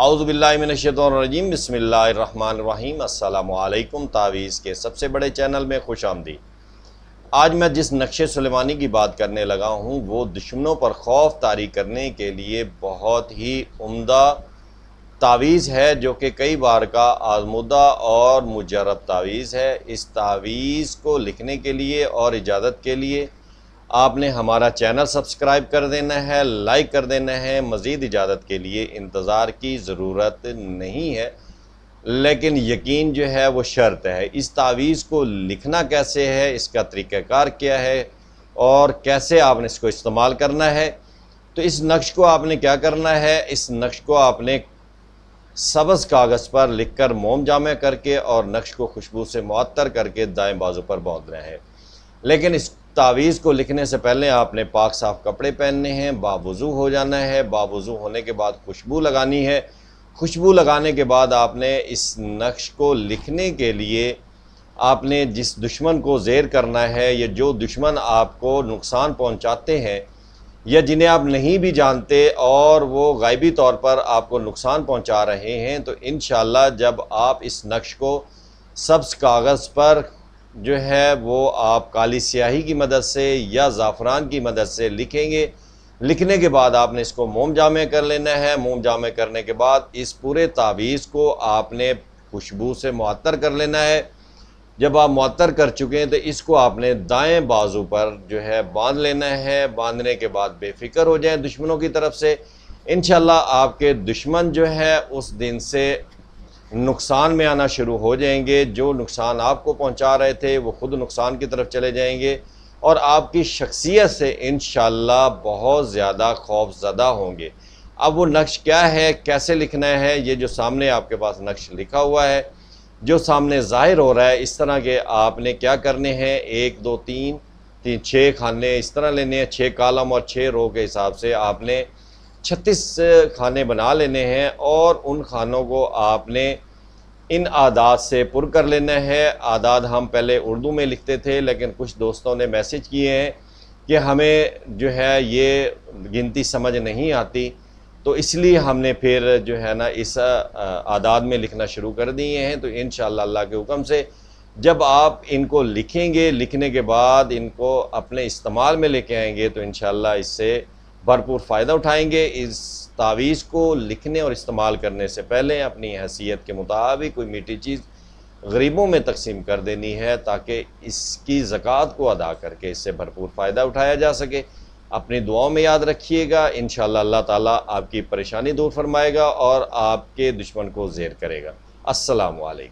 आउज़बिल्लिमिनशतरजीम बसमीम् अल्लाम तावीज़ के सबसे बड़े चैनल में खुश आमदी आज मैं जिस नक्श सुलेमानी की बात करने लगा हूँ वो दुश्मनों पर खौफ तारी करने के लिए बहुत ही उम्दा तावीज़ है जो कि कई बार का आजमुदा और मुजरब तावीज़ है इस तावीज़ को लिखने के लिए और इजाज़त के लिए आपने हमारा चैनल सब्सक्राइब कर देना है लाइक कर देना है मज़ीद इजाज़त के लिए इंतज़ार की ज़रूरत नहीं है लेकिन यकीन जो है वो शर्त है इस तावीज़ को लिखना कैसे है इसका तरीक़ाकार क्या है और कैसे आपने इसको इस्तेमाल करना है तो इस नक्श को आपने क्या करना है इस नक्श को आपने सब्ज़ कागज़ पर लिख कर मोम जामे करके और नक्श को खुशबू से मअतर करके दाएँ बाजू पर बोलना है लेकिन इस तावीज़ को लिखने से पहले आपने पाक साफ कपड़े पहनने हैं बावज़ू हो जाना है बावज़ू होने के बाद खुशबू लगानी है खुशबू लगाने के बाद आपने इस नक्श को लिखने के लिए आपने जिस दुश्मन को ज़ेर करना है या जो दुश्मन आपको नुकसान पहुंचाते हैं या जिन्हें आप नहीं भी जानते और वो गायबी तौर पर आपको नुकसान पहुंचा रहे हैं तो इन जब आप इस नक्श को सब्ज़ कागज़ पर जो है वो आप काली स्याही की मदद से या ज़ाफ़रान की मदद से लिखेंगे लिखने के बाद आपने इसको मोम जामे कर लेना है मोम जामे करने के बाद इस पूरे तावीज़ को आपने खुशबू से मुअत्तर कर लेना है जब आप मुअत्तर कर चुके हैं तो इसको आपने दाएं बाजू पर जो है बांध लेना है बांधने के बाद बेफिक्र हो जाएं दुश्मनों की तरफ से इन आपके दुश्मन जो है उस दिन से नुकसान में आना शुरू हो जाएंगे जो नुकसान आपको पहुंचा रहे थे वो ख़ुद नुकसान की तरफ चले जाएंगे और आपकी शख्सियत से इन बहुत ज़्यादा खौफ ज़दा होंगे अब वो नक्श क्या है कैसे लिखना है ये जो सामने आपके पास नक्श लिखा हुआ है जो सामने ज़ाहिर हो रहा है इस तरह के आपने क्या करने हैं एक दो तीन तीन छः खाने इस तरह लेने हैं छः कालम और छः रो के हिसाब से आपने छत्तीस खाने बना लेने हैं और उन खानों को आपने इन आदाद से पुर कर लेना है आदाद हम पहले उर्दू में लिखते थे लेकिन कुछ दोस्तों ने मैसेज किए हैं कि हमें जो है ये गिनती समझ नहीं आती तो इसलिए हमने फिर जो है ना इस आदाद में लिखना शुरू कर दिए हैं तो इन अल्लाह के हुक्म से जब आप इनको लिखेंगे लिखने के बाद इनको अपने इस्तेमाल में लेके आएंगे तो इन इससे भरपूर फ़ायदा उठाएंगे इस तावीज़ को लिखने और इस्तेमाल करने से पहले अपनी हैसियत के मुताबिक कोई मीठी चीज़ गरीबों में तकसीम कर देनी है ताकि इसकी ज़क़़त को अदा करके इससे भरपूर फ़ायदा उठाया जा सके अपनी दुआओं में याद रखिएगा इन अल्लाह ताला आपकी परेशानी दूर फरमाएगा और आपके दुश्मन को जेर करेगा असलकम